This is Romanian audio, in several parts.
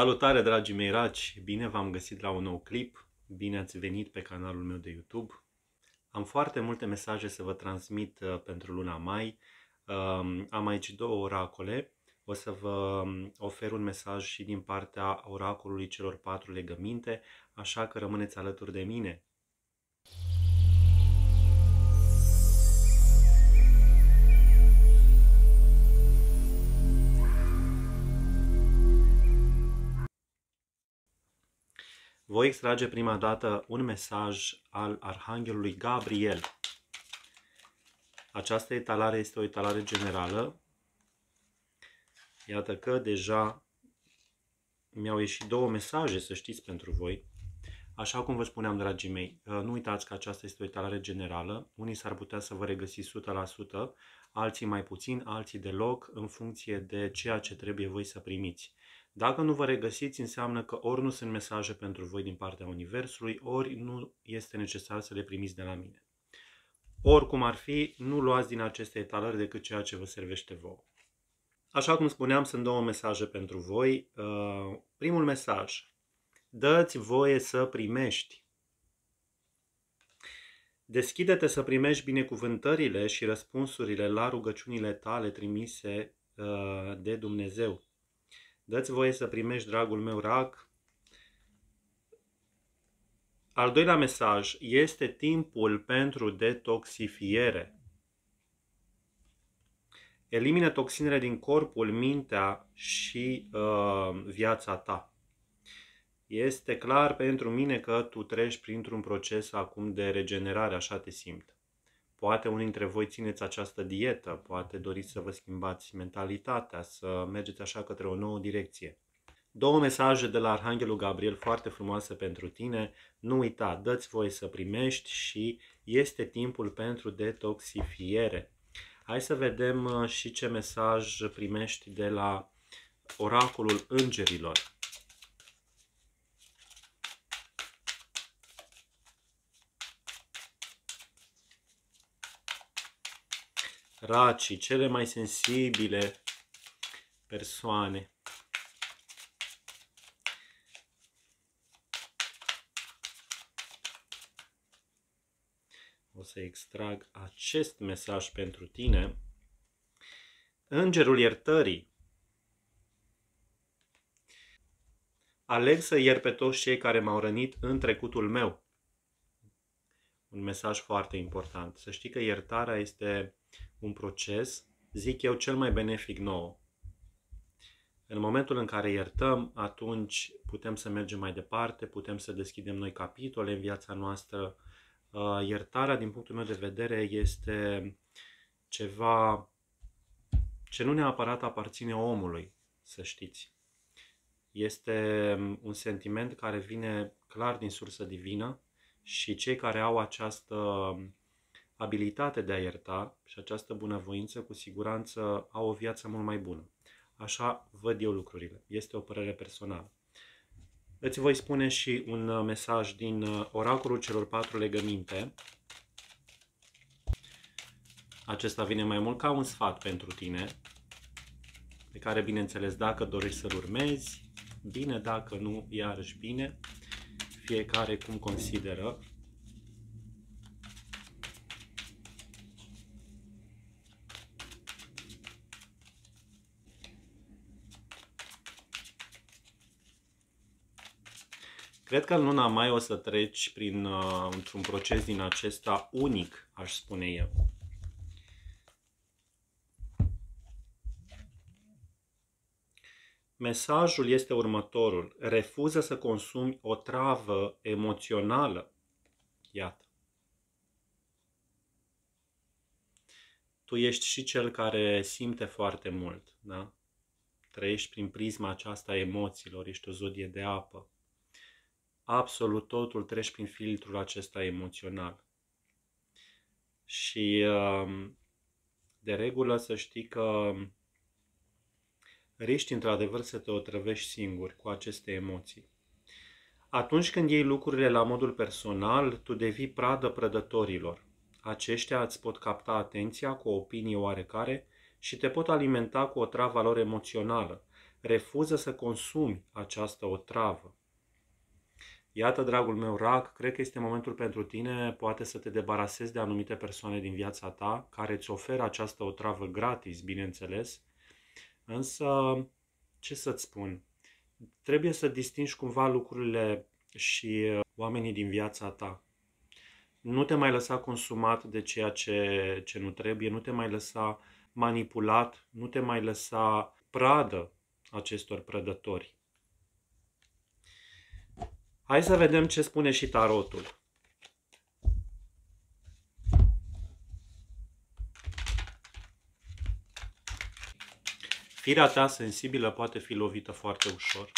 Salutare dragii mei raci, bine v-am găsit la un nou clip, bine ați venit pe canalul meu de YouTube. Am foarte multe mesaje să vă transmit uh, pentru luna mai, um, am aici două oracole, o să vă um, ofer un mesaj și din partea oracolului celor patru legăminte, așa că rămâneți alături de mine. voi extrage prima dată un mesaj al Arhanghelului Gabriel. Această etalare este o etalare generală. Iată că deja mi-au ieșit două mesaje, să știți, pentru voi. Așa cum vă spuneam, dragii mei, uh, nu uitați că aceasta este o etalare generală. Unii s-ar putea să vă regăsiți 100%, alții mai puțin, alții deloc, în funcție de ceea ce trebuie voi să primiți. Dacă nu vă regăsiți, înseamnă că ori nu sunt mesaje pentru voi din partea Universului, ori nu este necesar să le primiți de la mine. Oricum ar fi, nu luați din aceste etalări decât ceea ce vă servește vouă. Așa cum spuneam, sunt două mesaje pentru voi. Uh, primul mesaj. Dă-ți voie să primești. Deschide-te să primești binecuvântările și răspunsurile la rugăciunile tale trimise uh, de Dumnezeu. Dă-ți voie să primești, dragul meu rac. Al doilea mesaj este timpul pentru detoxifiere. Elimine toxinele din corpul, mintea și uh, viața ta. Este clar pentru mine că tu treci printr-un proces acum de regenerare, așa te simt. Poate unii dintre voi țineți această dietă, poate doriți să vă schimbați mentalitatea, să mergeți așa către o nouă direcție. Două mesaje de la Arhanghelul Gabriel foarte frumoase pentru tine. Nu uita, dă-ți voie să primești și este timpul pentru detoxifiere. Hai să vedem uh, și ce mesaj primești de la oracolul îngerilor. racii, cele mai sensibile persoane. O să extrag acest mesaj pentru tine. Îngerul iertării. Aleg să iert pe toți cei care m-au rănit în trecutul meu un mesaj foarte important. Să știi că iertarea este un proces, zic eu, cel mai benefic nou. În momentul în care iertăm, atunci putem să mergem mai departe, putem să deschidem noi capitole în viața noastră. Uh, iertarea, din punctul meu de vedere, este ceva ce nu neapărat aparține omului, să știți. Este um, un sentiment care vine clar din sursă divină, și cei care au această abilitate de a ierta și această bunăvoință, cu siguranță au o viață mult mai bună. Așa văd eu lucrurile. Este o părere personală. Îți voi spune și un mesaj din oracolul celor patru legăminte. Acesta vine mai mult ca un sfat pentru tine, pe care, bineînțeles, dacă dorești să-l urmezi, bine, dacă nu, iarăși bine fiecare cum consideră. Cred că în luna mai o să treci prin, uh, într-un proces din acesta unic, aș spune eu. Mesajul este următorul. Refuză să consumi o travă emoțională. Iată. Tu ești și cel care simte foarte mult, da? Trăiești prin prisma aceasta a emoțiilor, ești o zodie de apă. Absolut totul treci prin filtrul acesta emoțional. Și um, de regulă să știi că riști într-adevăr să te otrăvești singur cu aceste emoții. Atunci când iei lucrurile la modul personal, tu devii pradă prădătorilor. Aceștia îți pot capta atenția cu o opinie oarecare și te pot alimenta cu o travă lor emoțională. Refuză să consumi această otravă. Iată, dragul meu rac, cred că este momentul pentru tine, poate să te debarasezi de anumite persoane din viața ta care îți oferă această otravă gratis, bineînțeles, Însă, ce să-ți spun, trebuie să distingi cumva lucrurile și uh, oamenii din viața ta. Nu te mai lăsa consumat de ceea ce, ce nu trebuie, nu te mai lăsa manipulat, nu te mai lăsa pradă acestor prădători. Hai să vedem ce spune și tarotul. Firea ta sensibilă poate fi lovită foarte ușor.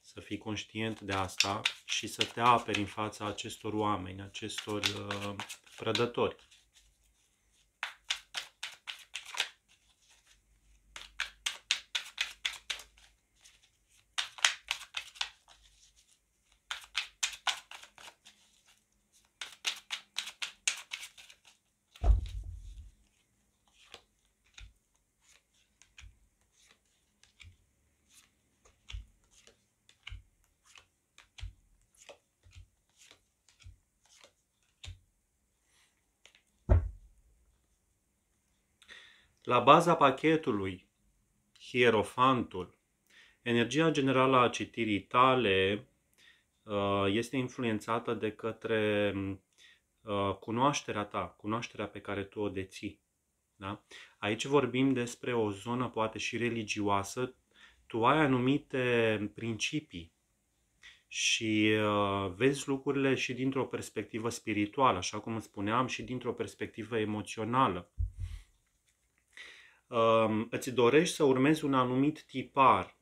Să fii conștient de asta și să te aperi în fața acestor oameni, acestor uh, prădători. La baza pachetului, Hierofantul, energia generală a citirii tale uh, este influențată de către uh, cunoașterea ta, cunoașterea pe care tu o deții. Da? Aici vorbim despre o zonă poate și religioasă. Tu ai anumite principii și uh, vezi lucrurile și dintr-o perspectivă spirituală, așa cum îți spuneam, și dintr-o perspectivă emoțională îți dorești să urmezi un anumit tipar,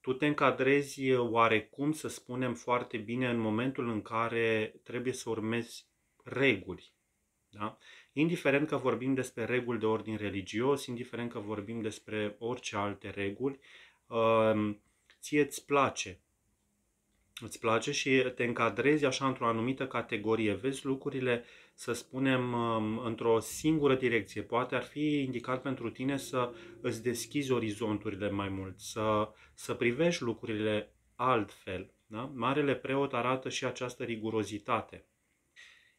tu te încadrezi oarecum, să spunem, foarte bine în momentul în care trebuie să urmezi reguli. Da? Indiferent că vorbim despre reguli de ordin religios, indiferent că vorbim despre orice alte reguli, ție îți place. Îți place și te încadrezi așa într-o anumită categorie. Vezi lucrurile uh, să spunem, um, într-o singură direcție. Poate ar fi indicat pentru tine să îți deschizi orizonturile mai mult, să, să privești lucrurile altfel. Da? Marele preot arată și această rigurozitate.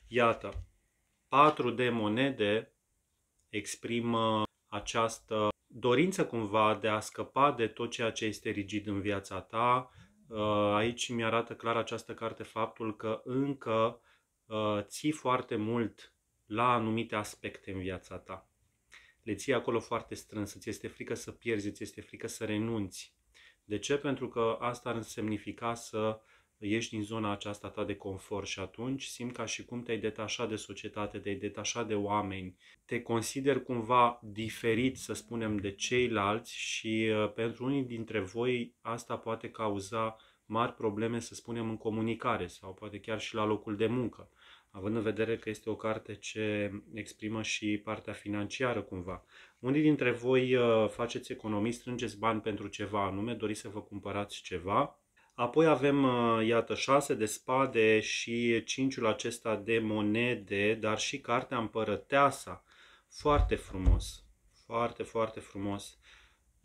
Iată, patru de monede exprimă această dorință cumva de a scăpa de tot ceea ce este rigid în viața ta. Uh, aici mi arată clar această carte faptul că încă Uh, ții foarte mult la anumite aspecte în viața ta. Le ții acolo foarte strâns, îți este frică să pierzi, îți este frică să renunți. De ce? Pentru că asta ar însemnifica să ieși din zona aceasta ta de confort și atunci simți ca și cum te-ai detașat de societate, te-ai detașat de oameni, te consider cumva diferit, să spunem, de ceilalți și uh, pentru unii dintre voi asta poate cauza mari probleme, să spunem, în comunicare sau poate chiar și la locul de muncă, având în vedere că este o carte ce exprimă și partea financiară cumva. Unii dintre voi uh, faceți economii, strângeți bani pentru ceva anume, doriți să vă cumpărați ceva, Apoi avem, uh, iată, 6 de spade și cinciul acesta de monede, dar și cartea împărăteasa. Foarte frumos, foarte, foarte frumos.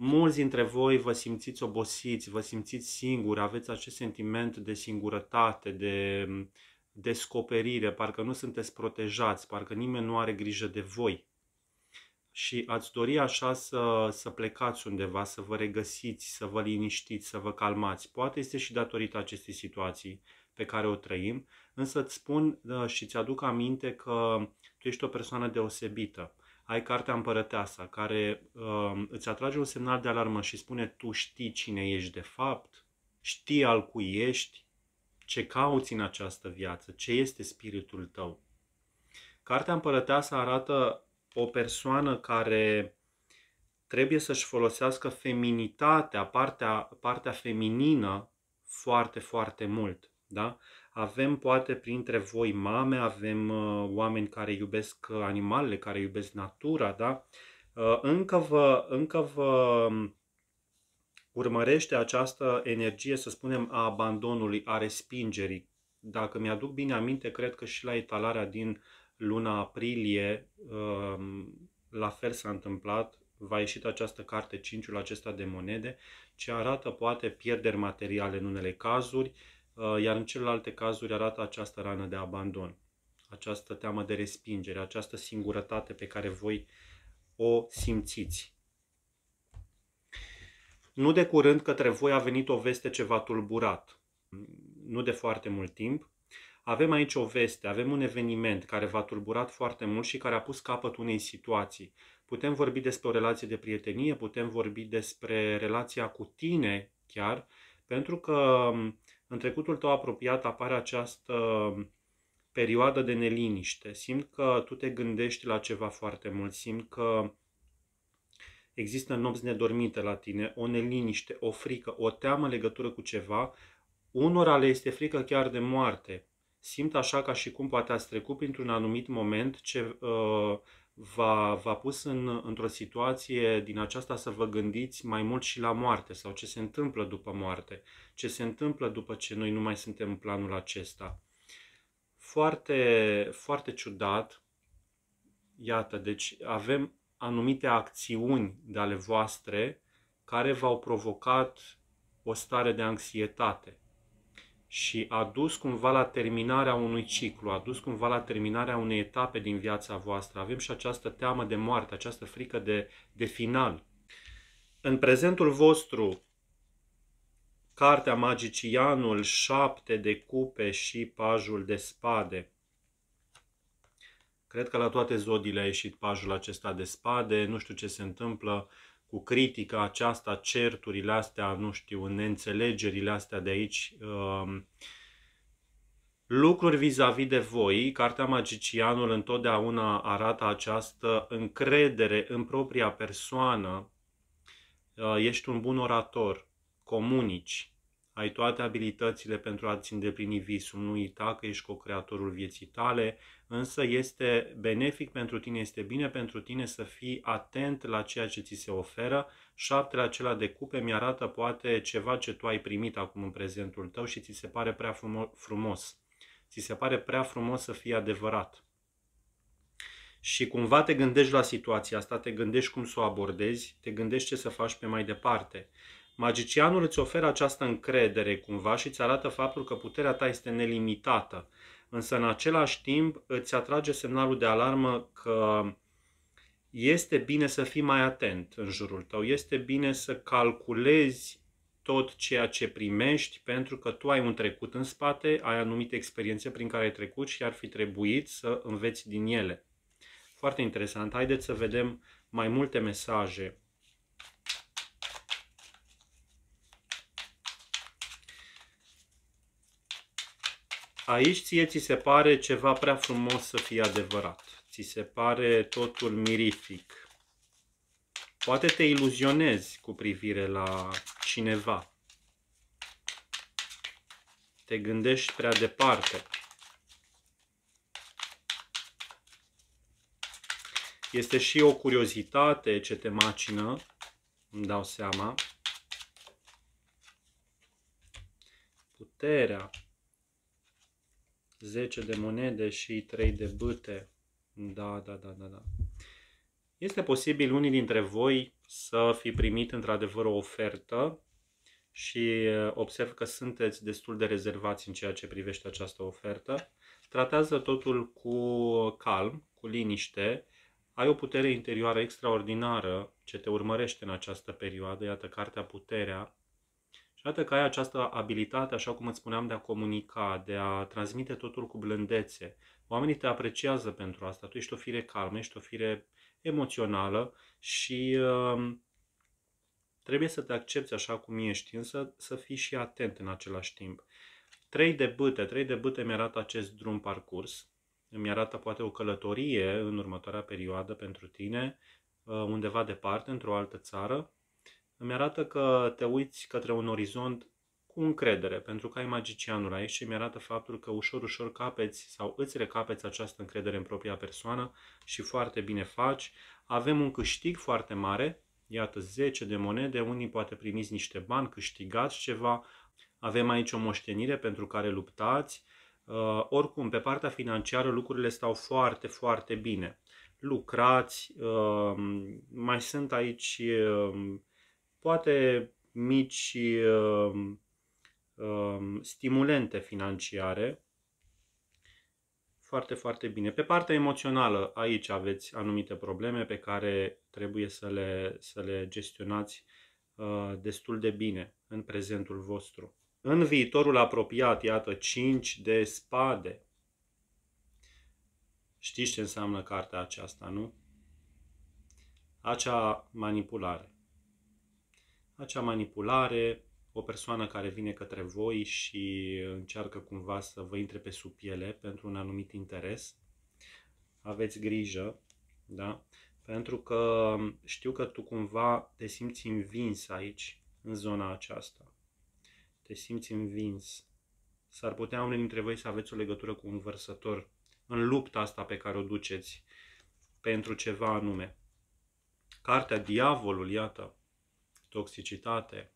Mulți dintre voi vă simțiți obosiți, vă simțiți singuri, aveți acest sentiment de singurătate, de mm, descoperire, parcă nu sunteți protejați, parcă nimeni nu are grijă de voi. Și ați dori așa să, să plecați undeva, să vă regăsiți, să vă liniștiți, să vă calmați. Poate este și datorită acestei situații pe care o trăim, însă îți spun uh, și îți aduc aminte că tu ești o persoană deosebită ai cartea împărăteasa care uh, îți atrage un semnal de alarmă și spune tu știi cine ești de fapt, știi al cui ești, ce cauți în această viață, ce este spiritul tău. Cartea împărăteasa arată o persoană care trebuie să-și folosească feminitatea, partea, partea feminină, foarte, foarte mult. Da? Avem poate printre voi mame, avem uh, oameni care iubesc uh, animalele, care iubesc natura, da? Uh, încă vă, încă vă um, urmărește această energie, să spunem, a abandonului, a respingerii. Dacă mi-aduc bine aminte, cred că și la etalarea din luna aprilie uh, la fel s-a întâmplat, va ieșit această carte, cinciul acesta de monede, ce arată poate pierderi materiale în unele cazuri, Uh, iar în celelalte cazuri arată această rană de abandon, această teamă de respingere, această singurătate pe care voi o simțiți. Nu de curând către voi a venit o veste ceva tulburat, nu de foarte mult timp. Avem aici o veste, avem un eveniment care v-a tulburat foarte mult și care a pus capăt unei situații. Putem vorbi despre o relație de prietenie, putem vorbi despre relația cu tine chiar, pentru că în trecutul tău apropiat apare această um, perioadă de neliniște. Simt că tu te gândești la ceva foarte mult, simt că există nopți nedormite la tine, o neliniște, o frică, o teamă legătură cu ceva. Unora le este frică chiar de moarte. Simt așa ca și cum poate ați trecut printr-un anumit moment ce, uh, v-a, v-a pus în, într-o situație din aceasta să vă gândiți mai mult și la moarte sau ce se întâmplă după moarte, ce se întâmplă după ce noi nu mai suntem în planul acesta. Foarte, foarte ciudat, iată, deci avem anumite acțiuni de ale voastre care v-au provocat o stare de anxietate și a dus cumva la terminarea unui ciclu, a dus cumva la terminarea unei etape din viața voastră. Avem și această teamă de moarte, această frică de, de final. În prezentul vostru, Cartea Magicianul, șapte de cupe și pajul de spade. Cred că la toate zodiile a ieșit pajul acesta de spade, nu știu ce se întâmplă, uh, cu critica aceasta, certurile astea, nu știu, neînțelegerile astea de aici, um, lucruri vis-a-vis -vis de voi, Cartea Magicianul întotdeauna arată această încredere în propria persoană, uh, ești un bun orator, comunici, ai toate abilitățile pentru a-ți îndeplini visul, nu uita că ești co-creatorul vieții tale, însă este benefic pentru tine, este bine pentru tine să fii atent la ceea ce ți se oferă. Șaptele acela de cupe mi-arată poate ceva ce tu ai primit acum în prezentul tău și ți se pare prea frumos. Ți se pare prea frumos să fie adevărat. Și cumva te gândești la situația asta, te gândești cum să o abordezi, te gândești ce să faci pe mai departe. Magicianul îți oferă această încredere cumva și îți arată faptul că puterea ta este nelimitată, însă în același timp îți atrage semnalul de alarmă că este bine să fii mai atent în jurul tău, este bine să calculezi tot ceea ce primești pentru că tu ai un trecut în spate, ai anumite experiențe prin care ai trecut și ar fi trebuit să înveți din ele. Foarte interesant. Haideți să vedem mai multe mesaje Aici ție ți se pare ceva prea frumos să fie adevărat. Ți se pare totul mirific. Poate te iluzionezi cu privire la cineva. Te gândești prea departe. Este și o curiozitate ce te macină, îmi dau seama. Puterea 10 de monede și 3 de bâte. Da, da, da, da, da. Este posibil unii dintre voi să fi primit într-adevăr o ofertă și observ că sunteți destul de rezervați în ceea ce privește această ofertă. Tratează totul cu calm, cu liniște. Ai o putere interioară extraordinară ce te urmărește în această perioadă. Iată, cartea Puterea și atât că ai această abilitate, așa cum îți spuneam, de a comunica, de a transmite totul cu blândețe. Oamenii te apreciază pentru asta. Tu ești o fire calmă, ești o fire emoțională și uh, trebuie să te accepti așa cum ești, însă să fii și atent în același timp. Trei de bâte, trei de bâte mi-arată acest drum parcurs, îmi arată poate o călătorie în următoarea perioadă pentru tine, uh, undeva departe, într-o altă țară, îmi arată că te uiți către un orizont cu încredere, pentru că ai magicianul aici și mi arată faptul că ușor, ușor capeți sau îți recapeți această încredere în propria persoană și foarte bine faci. Avem un câștig foarte mare, iată 10 de monede, unii poate primiți niște bani, câștigați ceva, avem aici o moștenire pentru care luptați. Uh, oricum, pe partea financiară lucrurile stau foarte, foarte bine. Lucrați, uh, mai sunt aici uh, poate mici uh, uh, stimulente financiare. Foarte, foarte bine. Pe partea emoțională, aici aveți anumite probleme pe care trebuie să le, să le gestionați uh, destul de bine în prezentul vostru. În viitorul apropiat, iată, 5 de spade. Știți ce înseamnă cartea aceasta, nu? Acea manipulare acea manipulare, o persoană care vine către voi și încearcă cumva să vă intre pe sub piele pentru un anumit interes. Aveți grijă, da? Pentru că știu că tu cumva te simți învins aici, în zona aceasta. Te simți învins. S-ar putea unul dintre voi să aveți o legătură cu un vărsător în lupta asta pe care o duceți pentru ceva anume. Cartea Diavolul, iată, toxicitate.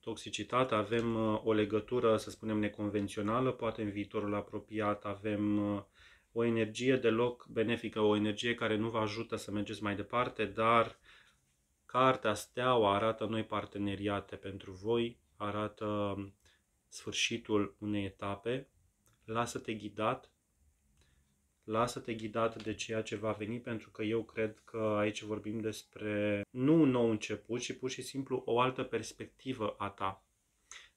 toxicitate avem uh, o legătură, să spunem, neconvențională, poate în viitorul apropiat avem uh, o energie deloc benefică, o energie care nu vă ajută să mergeți mai departe, dar cartea Steaua arată noi parteneriate pentru voi, arată um, sfârșitul unei etape, lasă-te ghidat lasă-te ghidat de ceea ce va veni, pentru că eu cred că aici vorbim despre nu un nou început, ci pur și simplu o altă perspectivă a ta.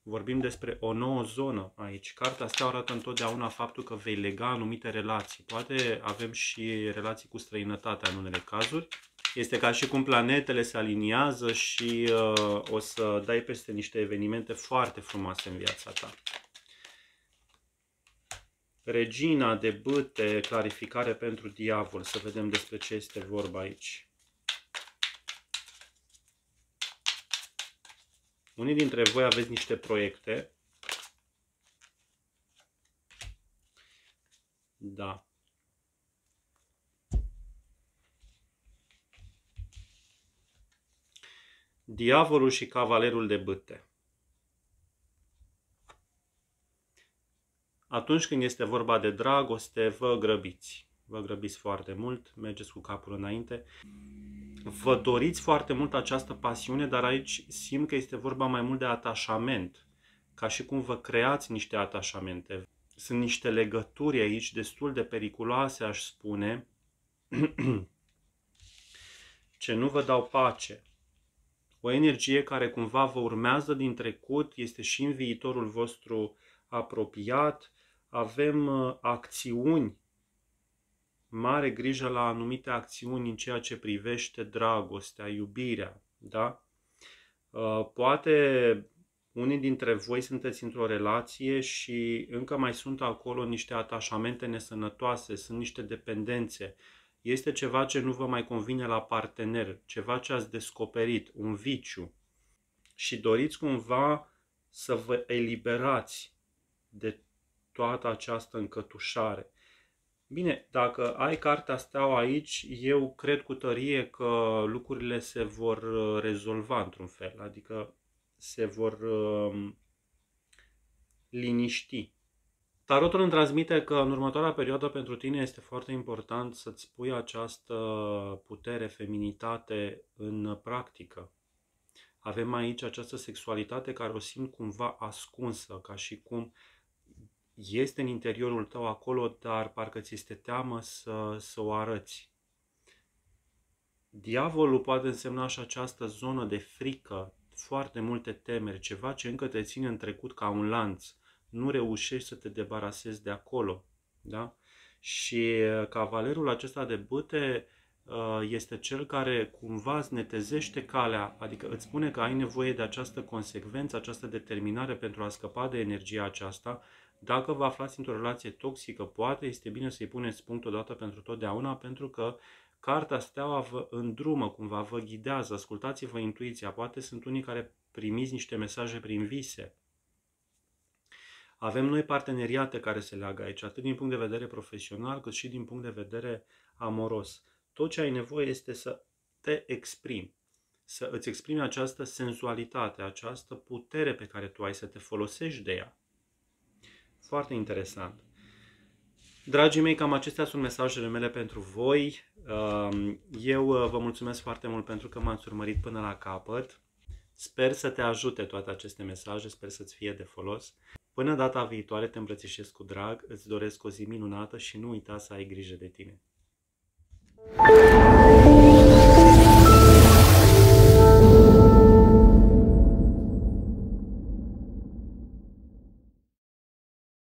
Vorbim despre o nouă zonă aici. Cartea asta arată întotdeauna faptul că vei lega anumite relații. Poate avem și relații cu străinătatea în unele cazuri. Este ca și cum planetele se aliniază și uh, o să dai peste niște evenimente foarte frumoase în viața ta. Regina de bâte, clarificare pentru diavol. Să vedem despre ce este vorba aici. Unii dintre voi aveți niște proiecte. Da. Diavolul și cavalerul de bâte. Atunci când este vorba de dragoste, vă grăbiți. Vă grăbiți foarte mult, mergeți cu capul înainte. Vă doriți foarte mult această pasiune, dar aici simt că este vorba mai mult de atașament, ca și cum vă creați niște atașamente. Sunt niște legături aici destul de periculoase, aș spune, ce nu vă dau pace. O energie care cumva vă urmează din trecut, este și în viitorul vostru apropiat, avem uh, acțiuni, mare grijă la anumite acțiuni în ceea ce privește dragostea, iubirea, da? Uh, poate unii dintre voi sunteți într-o relație și încă mai sunt acolo niște atașamente nesănătoase, sunt niște dependențe, este ceva ce nu vă mai convine la partener, ceva ce ați descoperit, un viciu și doriți cumva să vă eliberați de toată această încătușare. Bine, dacă ai cartea steaua aici, eu cred cu tărie că lucrurile se vor uh, rezolva într-un fel, adică se vor um, liniști. Tarotul îmi transmite că în următoarea perioadă pentru tine este foarte important să-ți pui această putere, feminitate în practică. Avem aici această sexualitate care o simt cumva ascunsă, ca și cum uh, este în interiorul tău acolo, dar parcă ți este teamă să, să o arăți. Diavolul poate însemna și această zonă de frică, foarte multe temeri, ceva ce încă te ține în trecut ca un lanț. Nu reușești să te debarasezi de acolo. Da? Și uh, cavalerul acesta de bâte uh, este cel care cumva îți netezește calea, adică îți spune că ai nevoie de această consecvență, această determinare pentru a scăpa de energia aceasta, dacă vă aflați într-o relație toxică, poate este bine să-i puneți punct odată pentru totdeauna, pentru că Carta steaua vă îndrumă cumva, vă ghidează, ascultați-vă intuiția. Poate sunt unii care primiți niște mesaje prin vise. Avem noi parteneriate care se leagă aici, atât din punct de vedere profesional, cât și din punct de vedere amoros. Tot ce ai nevoie este să te exprimi, să îți exprimi această sensualitate, această putere pe care tu ai, să te folosești de ea foarte interesant. Dragii mei, cam acestea sunt mesajele mele pentru voi. Um, eu uh, vă mulțumesc foarte mult pentru că m-ați urmărit până la capăt. Sper să te ajute toate aceste mesaje, sper să-ți fie de folos. Până data viitoare te îmbrățișez cu drag, îți doresc o zi minunată și nu uita să ai grijă de tine.